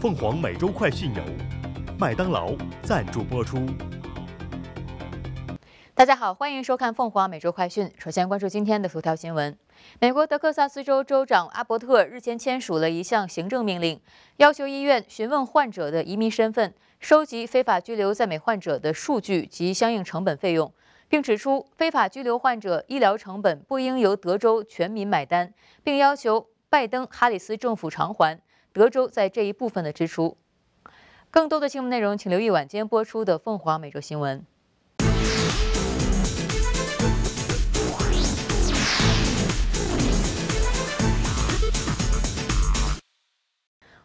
凤凰每周快讯由麦当劳赞助播出。大家好，欢迎收看凤凰每周快讯。首先关注今天的头条新闻：美国德克萨斯州州长阿伯特日前签署了一项行政命令，要求医院询问患者的移民身份，收集非法拘留在美患者的数据及相应成本费用，并指出非法拘留患者医疗成本不应由德州全民买单，并要求拜登哈里斯政府偿还。德州在这一部分的支出。更多的新闻内容，请留意晚间播出的《凤凰美洲新闻》。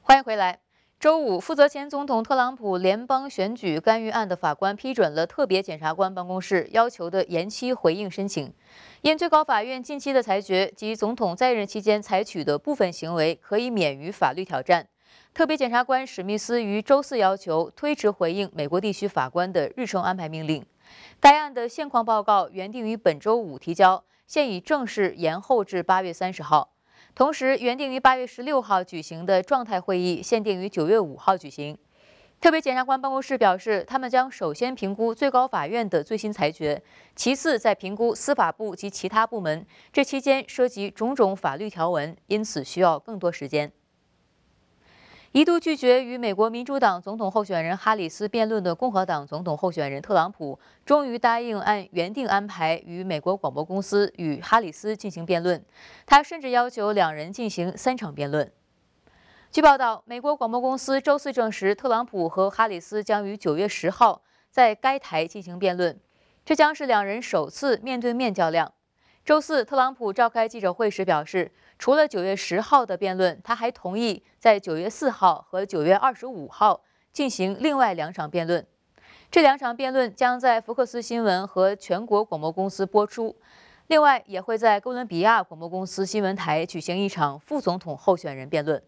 欢迎回来。周五，负责前总统特朗普联邦选举干预案的法官批准了特别检察官办公室要求的延期回应申请，因最高法院近期的裁决及总统在任期间采取的部分行为可以免于法律挑战。特别检察官史密斯于周四要求推迟回应美国地区法官的日程安排命令。该案的现况报告原定于本周五提交，现已正式延后至八月三十号。同时，原定于八月十六号举行的状态会议限定于九月五号举行。特别检察官办公室表示，他们将首先评估最高法院的最新裁决，其次再评估司法部及其他部门。这期间涉及种种法律条文，因此需要更多时间。一度拒绝与美国民主党总统候选人哈里斯辩论的共和党总统候选人特朗普，终于答应按原定安排与美国广播公司与哈里斯进行辩论。他甚至要求两人进行三场辩论。据报道，美国广播公司周四证实，特朗普和哈里斯将于9月10号在该台进行辩论，这将是两人首次面对面较量。周四，特朗普召开记者会时表示。除了九月十号的辩论，他还同意在九月四号和九月二十五号进行另外两场辩论。这两场辩论将在福克斯新闻和全国广播公司播出，另外也会在哥伦比亚广播公司新闻台举行一场副总统候选人辩论。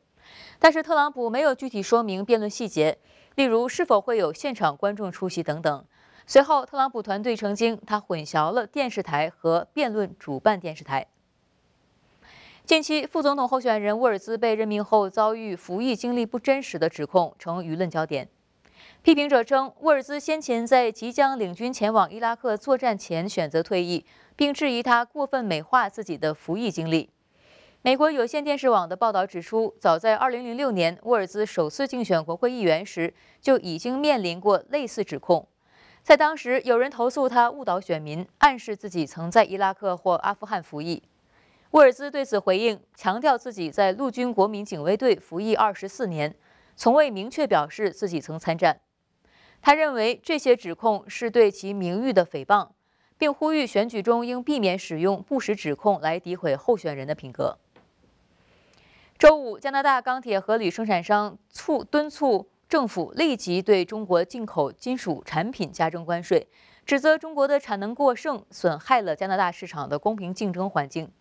但是特朗普没有具体说明辩论细节，例如是否会有现场观众出席等等。随后，特朗普团队澄清，他混淆了电视台和辩论主办电视台。近期，副总统候选人沃尔兹被任命后，遭遇服役经历不真实的指控，成舆论焦点。批评者称，沃尔兹先前在即将领军前往伊拉克作战前选择退役，并质疑他过分美化自己的服役经历。美国有线电视网的报道指出，早在2006年，沃尔兹首次竞选国会议员时，就已经面临过类似指控。在当时，有人投诉他误导选民，暗示自己曾在伊拉克或阿富汗服役。沃尔兹对此回应，强调自己在陆军国民警卫队服役二十四年，从未明确表示自己曾参战。他认为这些指控是对其名誉的诽谤，并呼吁选举中应避免使用不实指控来诋毁候选人的品格。周五，加拿大钢铁和铝生产商促敦促政府立即对中国进口金属产品加征关税，指责中国的产能过剩损害了加拿大市场的公平竞争环境。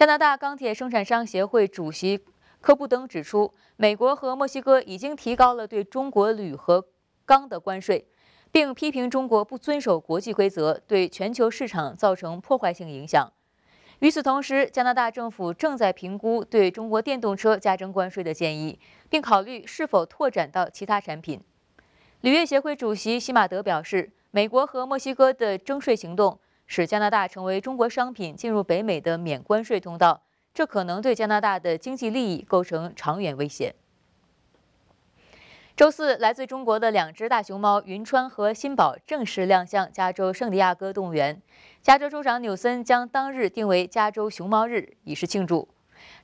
加拿大钢铁生产商协会主席科布登指出，美国和墨西哥已经提高了对中国铝和钢的关税，并批评中国不遵守国际规则，对全球市场造成破坏性影响。与此同时，加拿大政府正在评估对中国电动车加征关税的建议，并考虑是否拓展到其他产品。铝业协会主席西马德表示，美国和墨西哥的征税行动。使加拿大成为中国商品进入北美的免关税通道，这可能对加拿大的经济利益构成长远威胁。周四，来自中国的两只大熊猫云川和新宝正式亮相加州圣地亚哥动物园。加州州长纽森将当日定为加州熊猫日，以示庆祝。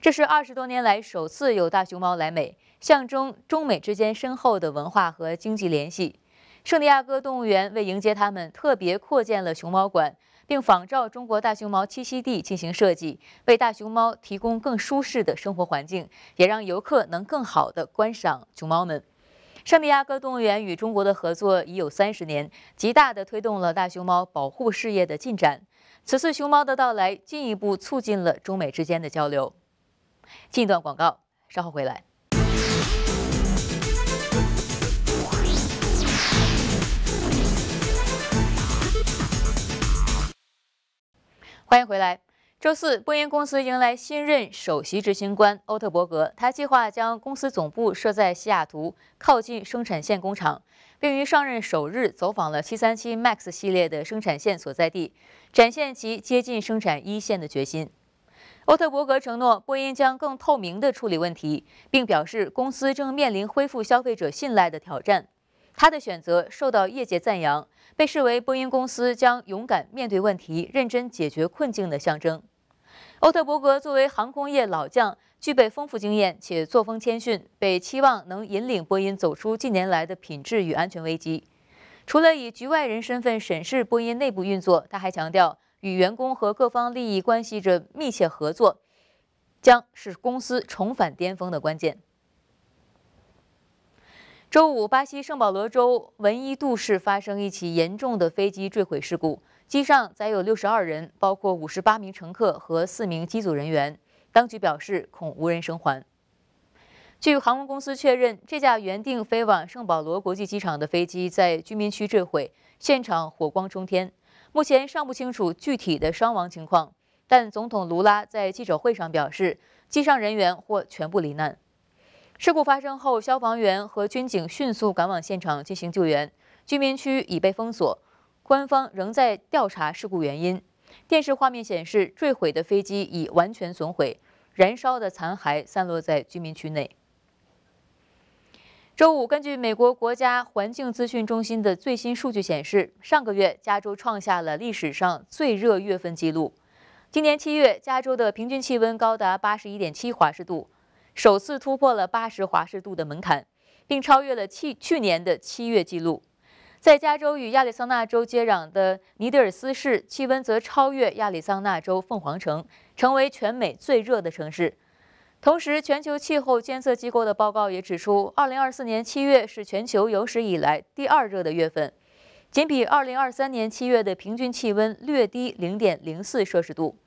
这是二十多年来首次有大熊猫来美，象征中美之间深厚的文化和经济联系。圣地亚哥动物园为迎接他们，特别扩建了熊猫馆。并仿照中国大熊猫栖息地进行设计，为大熊猫提供更舒适的生活环境，也让游客能更好的观赏熊猫们。圣地亚哥动物园与中国的合作已有三十年，极大的推动了大熊猫保护事业的进展。此次熊猫的到来，进一步促进了中美之间的交流。近段广告，稍后回来。欢迎回来。周四，波音公司迎来新任首席执行官欧特伯格。他计划将公司总部设在西雅图，靠近生产线工厂，并于上任首日走访了七三七 MAX 系列的生产线所在地，展现其接近生产一线的决心。欧特伯格承诺，波音将更透明的处理问题，并表示公司正面临恢复消费者信赖的挑战。他的选择受到业界赞扬，被视为波音公司将勇敢面对问题、认真解决困境的象征。欧特伯格作为航空业老将，具备丰富经验且作风谦逊，被期望能引领波音走出近年来的品质与安全危机。除了以局外人身份审视波音内部运作，他还强调，与员工和各方利益关系着密切合作，将是公司重返巅峰的关键。周五，巴西圣保罗州文伊杜市发生一起严重的飞机坠毁事故，机上载有六十二人，包括五十八名乘客和四名机组人员。当局表示恐无人生还。据航空公司确认，这架原定飞往圣保罗国际机场的飞机在居民区坠毁，现场火光冲天。目前尚不清楚具体的伤亡情况，但总统卢拉在记者会上表示，机上人员或全部罹难。事故发生后，消防员和军警迅速赶往现场进行救援。居民区已被封锁，官方仍在调查事故原因。电视画面显示，坠毁的飞机已完全损毁，燃烧的残骸散落在居民区内。周五，根据美国国家环境资讯中心的最新数据显示，上个月加州创下了历史上最热月份记录。今年七月，加州的平均气温高达八十一点七华氏度。首次突破了八十华氏度的门槛，并超越了去去年的七月记录。在加州与亚利桑那州接壤的尼德尔斯市，气温则超越亚利桑那州凤凰城，成为全美最热的城市。同时，全球气候监测机构的报告也指出，2024年七月是全球有史以来第二热的月份，仅比2023年七月的平均气温略低0.04摄氏度。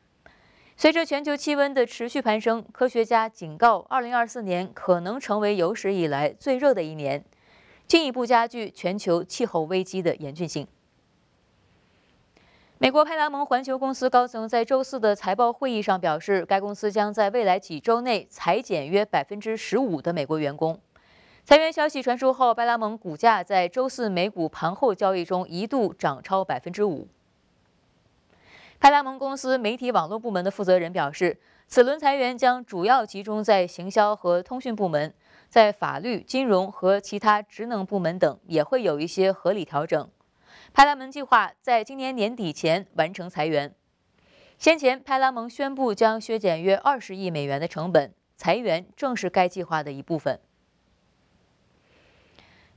随着全球气温的持续攀升，科学家警告，2024年可能成为有史以来最热的一年，进一步加剧全球气候危机的严峻性。美国派拉蒙环球公司高层在周四的财报会议上表示，该公司将在未来几周内裁减约百分之十五的美国员工。裁员消息传出后，派拉蒙股价在周四美股盘后交易中一度涨超百分之五。派拉蒙公司媒体网络部门的负责人表示，此轮裁员将主要集中在行销和通讯部门，在法律、金融和其他职能部门等也会有一些合理调整。派拉蒙计划在今年年底前完成裁员。先前，派拉蒙宣布将削减约二十亿美元的成本，裁员正是该计划的一部分。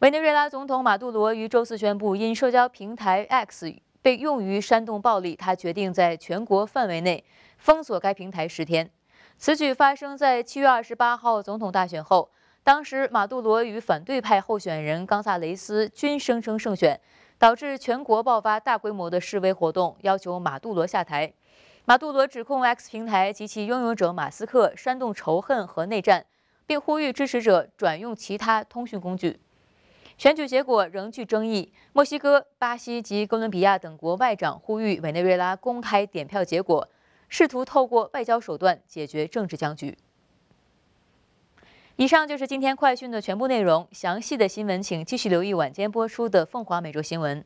委内瑞拉总统马杜罗于周四宣布，因社交平台 X。被用于煽动暴力，他决定在全国范围内封锁该平台十天。此举发生在七月二十八号总统大选后，当时马杜罗与反对派候选人冈萨雷斯均声称胜选，导致全国爆发大规模的示威活动，要求马杜罗下台。马杜罗指控 X 平台及其拥有者马斯克煽动仇恨和内战，并呼吁支持者转用其他通讯工具。选举结果仍具争议，墨西哥、巴西及哥伦比亚等国外长呼吁委内瑞拉公开点票结果，试图透过外交手段解决政治僵局。以上就是今天快讯的全部内容，详细的新闻请继续留意晚间播出的《凤凰美洲新闻》。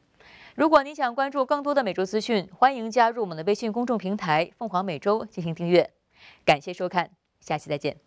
如果你想关注更多的美洲资讯，欢迎加入我们的微信公众平台“凤凰美洲”进行订阅。感谢收看，下期再见。